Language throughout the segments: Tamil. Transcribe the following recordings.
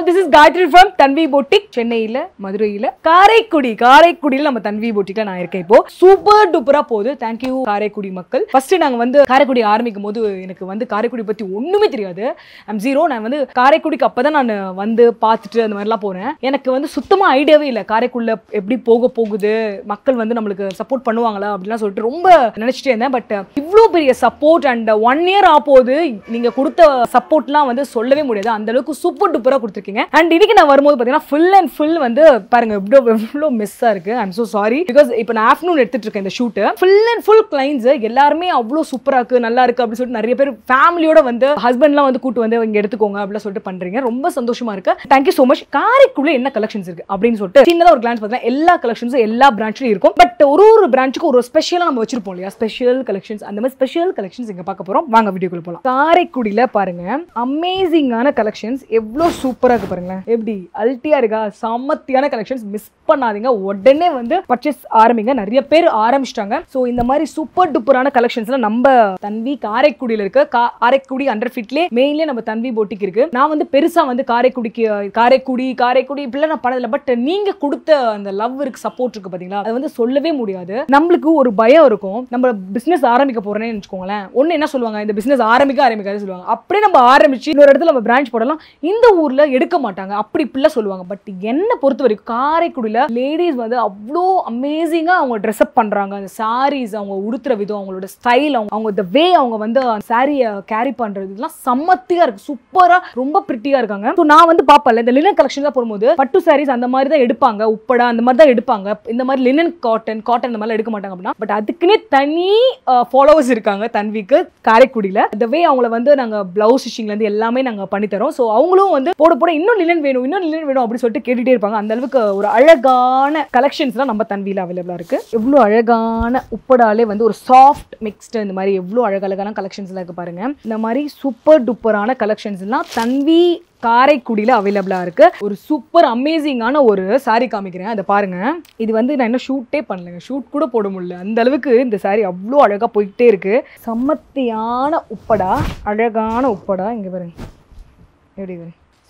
all this is Gayathri from Tanvi boutique சென்னையில் மதுரையில் காரைக்குடி காரைக்குடியில் நம்ம தன்வி போட்டிக்கில் நான் இருக்கேன் இப்போ சூப்பர் டூப்பராக போகுது தேங்க்யூ காரைக்குடி மக்கள் ஃபர்ஸ்ட் நாங்கள் வந்து காரைக்குடி ஆரம்பிக்கும் போது எனக்கு வந்து காரைக்குடி பற்றி ஒன்றுமே தெரியாது ஐம் ஜீரோ நான் வந்து காரைக்குடிக்கு அப்போ தான் நான் வந்து பார்த்துட்டு அந்த மாதிரிலாம் போறேன் எனக்கு வந்து சுத்தமாக ஐடியாவே இல்லை காரைக்குடியில் எப்படி போக போகுது மக்கள் வந்து நம்மளுக்கு சப்போர்ட் பண்ணுவாங்களா அப்படிலாம் சொல்லிட்டு ரொம்ப நினச்சிட்டே இருந்தேன் பட் இவ்வளோ பெரிய சப்போர்ட் அண்ட் ஒன் இயர் ஆகும் போது நீங்கள் கொடுத்த சப்போர்ட்லாம் வந்து சொல்லவே முடியாது அந்தளவுக்கு சூப்பர் டூப்பராக கொடுத்துருக்கீங்க இருக்கீங்க அண்ட் இன்னைக்கு நான் வரும்போது பார்த்தீங்கன்னா ஃபுல் அண்ட் ஃபுல் வந்து பாருங்க இவ்வளோ எவ்வளோ மிஸ்ஸாக இருக்கு ஐம் ஸோ சாரி பிகாஸ் இப்போ நான் ஆஃப்டர்நூன் எடுத்துட்டு இருக்கேன் இந்த shoot full and full clients எல்லாருமே அவ்வளோ சூப்பராக இருக்கு நல்லா இருக்கு அப்படின்னு சொல்லிட்டு நிறைய பேர் ஃபேமிலியோட வந்து ஹஸ்பண்ட்லாம் வந்து கூட்டு வந்து இங்கே எடுத்துக்கோங்க அப்படின்னு சொல்லிட்டு பண்ணுறீங்க ரொம்ப சந்தோஷமா இருக்கு தேங்க்யூ ஸோ மச் காரைக்குள்ளே என்ன கலெக்ஷன்ஸ் இருக்கு அப்படின்னு சொல்லிட்டு சின்னதாக ஒரு கிளான்ஸ் பார்த்தீங்கன்னா எல்லா கலெக்ஷன்ஸும் எல்லா பிரான்ச்சும் இருக்கும் பட் ஒரு ஒரு பிரான்ச்சுக்கு ஒரு ஸ்பெஷலாக நம்ம வச்சிருப்போம் இல்லையா ஸ்பெஷல் கலெக்ஷன்ஸ் அந்த மாதிரி ஸ்பெஷல் கலெக்ஷன்ஸ் இங்கே பார்க்க போகிறோம் வாங்க வீடியோக்குள்ள போகலாம் காரைக்குடியில் பாருங்க அமேசிங்கான கலெக்ஷன்ஸ் எவ்வளோ சூப்பராக இருக்கு பாருங்களேன் எப்படி அல்ட்டியா இருக்கா சமத்தியான கலெக்ஷன்ஸ் மிஸ் பண்ணாதீங்க உடனே வந்து பர்ச்சேஸ் ஆரம்பிங்க நிறைய பேர் ஆரம்பிச்சிட்டாங்க ஸோ இந்த மாதிரி சூப்பர் டூப்பரான கலெக்ஷன்ஸ்ல நம்ம தன்வி காரைக்குடியில் இருக்க காரைக்குடி அண்டர் ஃபிட்லே மெயின்லேயே நம்ம தன்வி போட்டிக்கு இருக்கு நான் வந்து பெருசா வந்து காரைக்குடிக்கு காரைக்குடி காரைக்குடி இப்படிலாம் நான் பண்ணதில்லை பட் நீங்க கொடுத்த அந்த லவ் இருக்கு சப்போர்ட் இருக்கு பாத்தீங்களா அது வந்து சொல்லவே முடியாது நம்மளுக்கு ஒரு பயம் இருக்கும் நம்ம பிசினஸ் ஆரம்பிக்க போறேன்னு வச்சுக்கோங்களேன் ஒன்னு என்ன சொல்லுவாங்க இந்த பிசினஸ் ஆரம்பிக்க ஆரம்பிக்காது சொல்லுவாங்க அப்படியே நம்ம ஆரம்பிச்சு இன்னொரு இடத்துல நம்ம பிரான்ச் போடலாம் இந்த ஊர்ல எடுக்க மாட்டாங்க அப்படி இப்படிலாம் சொல்லுவாங்க பட் என்ன பொறுத்த வரைக்கும் காரைக்குடியில லேடிஸ் வந்து அவ்வளோ அமேசிங்காக அவங்க ட்ரெஸ் அப் பண்ணுறாங்க அந்த சாரீஸ் அவங்க உடுத்துற விதம் அவங்களோட ஸ்டைல் அவங்க அவங்க த வே அவங்க வந்து சாரியை கேரி பண்ணுறது இதெல்லாம் சம்மத்தியாக இருக்குது சூப்பராக ரொம்ப பிரிட்டியாக இருக்காங்க ஸோ நான் வந்து பார்ப்பேன் இந்த லினன் கலெக்ஷன் தான் போகும்போது பட்டு சாரீஸ் அந்த மாதிரி தான் எடுப்பாங்க உப்படா அந்த மாதிரி தான் எடுப்பாங்க இந்த மாதிரி லினன் காட்டன் காட்டன் இந்த மாதிரிலாம் எடுக்க மாட்டாங்க அப்படின்னா பட் அதுக்குன்னே தனி ஃபாலோவர்ஸ் இருக்காங்க தன்விக்கு காரைக்குடியில் இந்த வே அவங்கள வந்து நாங்கள் ப்ளவுஸ் ஸ்டிச்சிங்லேருந்து எல்லாமே நாங்கள் பண்ணித்தரோம் ஸோ அவங்களும் வந்து போட போட இன்னும் லினன் வேணும் இன்னும் லினன் வேணும் அப்படின்னு சொல்லிட்டு கேட்டுகிட்டே இருப்பாங்க அந்த அளவுக்கு ஒரு அழகாக அழகான கலெக்ஷன்ஸ்லாம் நம்ம தன்வியில் அவைலபிளாக இருக்குது எவ்வளோ அழகான உப்படாலே வந்து ஒரு சாஃப்ட் மிக்ஸ்டு இந்த மாதிரி எவ்வளோ அழகழகான கலெக்ஷன்ஸ்லாம் இருக்குது பாருங்கள் இந்த மாதிரி சூப்பர் டூப்பரான கலெக்ஷன்ஸ்லாம் தன்வி காரைக்குடியில் அவைலபிளாக இருக்குது ஒரு சூப்பர் அமேசிங்கான ஒரு சாரி காமிக்கிறேன் அதை பாருங்கள் இது வந்து நான் இன்னும் ஷூட்டே பண்ணலைங்க ஷூட் கூட போட முடியல அந்த அளவுக்கு இந்த சாரி அவ்வளோ அழகாக போயிட்டே இருக்குது சம்மத்தியான உப்படா அழகான உப்படா இங்கே பாருங்க எப்படி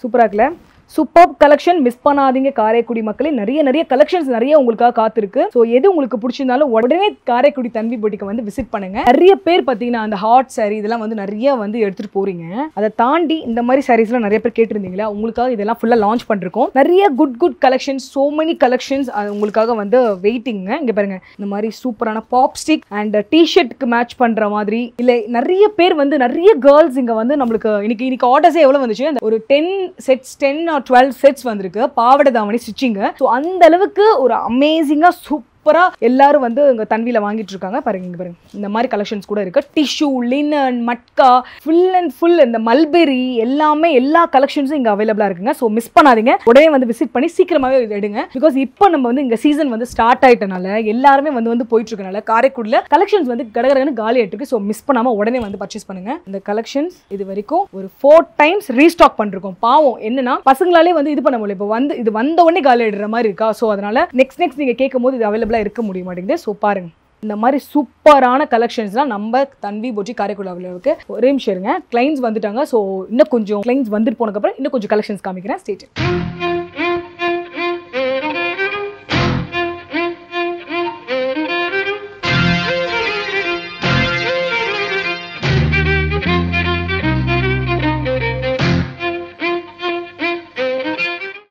சூப்பராக இருக்குல்ல சூப்பர் கலெக்ஷன் மிஸ் பண்ணாதீங்க காரைக்குடி மக்களே நிறைய நிறைய கலெக்ஷன்ஸ் நிறைய உங்களுக்காக காத்திருக்கு ஸோ எது உங்களுக்கு பிடிச்சிருந்தாலும் உடனே காரைக்குடி தன்வி போட்டிக்கு வந்து விசிட் பண்ணுங்க நிறைய பேர் பார்த்தீங்கன்னா அந்த ஹாட் சாரி இதெல்லாம் வந்து நிறைய வந்து எடுத்துட்டு போறீங்க அதை தாண்டி இந்த மாதிரி சாரீஸ்லாம் நிறைய பேர் கேட்டிருந்தீங்களா உங்களுக்காக இதெல்லாம் ஃபுல்லாக லான்ச் பண்ணிருக்கோம் நிறைய good good collections so many collections உங்களுக்காக வந்து வெயிட்டிங்க இங்கே பாருங்க இந்த மாதிரி சூப்பரான பாப் ஸ்டிக் அண்ட் டிஷர்ட்க்கு மேட்ச் பண்ணுற மாதிரி இல்லை நிறைய பேர் வந்து நிறைய கேர்ள்ஸ் இங்கே வந்து நம்மளுக்கு இன்னைக்கு இன்னைக்கு ஆர்டர்ஸே எவ்வளோ வந்துச்சு ஒரு ten sets ten or or twelve sets வந்திருக்கு பாவடை தாவணி ஸ்டிச்சிங்கு ஸோ அந்த அளவுக்கு ஒரு அமேசிங்காக சூப் சூப்பராக எல்லாரும் வந்து இங்கே தன்வியில் வாங்கிட்டு இருக்காங்க பாருங்க பாருங்க இந்த மாதிரி கலெக்ஷன்ஸ் கூட இருக்குது tissue linen matka full and full இந்த மல்பெரி எல்லாமே எல்லா கலெக்ஷன்ஸும் இங்கே அவைலபிளாக இருக்குங்க ஸோ மிஸ் பண்ணாதீங்க உடனே வந்து விசிட் பண்ணி சீக்கிரமாகவே எடுங்க பிகாஸ் இப்போ நம்ம வந்து இங்கே சீசன் வந்து ஸ்டார்ட் ஆயிட்டனால எல்லாருமே வந்து வந்து போயிட்டு இருக்கனால காரைக்குடியில் கலெக்ஷன்ஸ் வந்து கடகரகன்னு காலி ஆகிட்டு ஸோ மிஸ் பண்ணாமல் உடனே வந்து பர்ச்சேஸ் பண்ணுங்க இந்த கலெக்ஷன்ஸ் இது வரைக்கும் ஒரு ஃபோர் டைம்ஸ் ரீஸ்டாக் பண்ணிருக்கோம் பாவம் என்னன்னா பசங்களாலே வந்து இது பண்ண முடியல இப்போ வந்து இது வந்த உடனே காலி ஆகிடுற மாதிரி இருக்கா ஸோ அதனால நெக்ஸ்ட் நெக்ஸ்ட் நீங்கள் கேட்கும் போது இது அவைலபிள் அவைலபிளாக இருக்க முடிய மாட்டேங்குது ஸோ பாருங்கள் இந்த மாதிரி சூப்பரான கலெக்ஷன்ஸ்லாம் நம்ம தன்வி போட்டி காரைக்குடியில் இருக்குது ஒரே நிமிஷம் இருங்க கிளைண்ட்ஸ் வந்துட்டாங்க ஸோ இன்னும் கொஞ்சம் கிளைண்ட்ஸ் வந்துட்டு போனதுக்கப்புறம் இன்னும் கொஞ்சம் கலெக்ஷன்ஸ் காமிக்கிறேன் ஸ்டேட்டு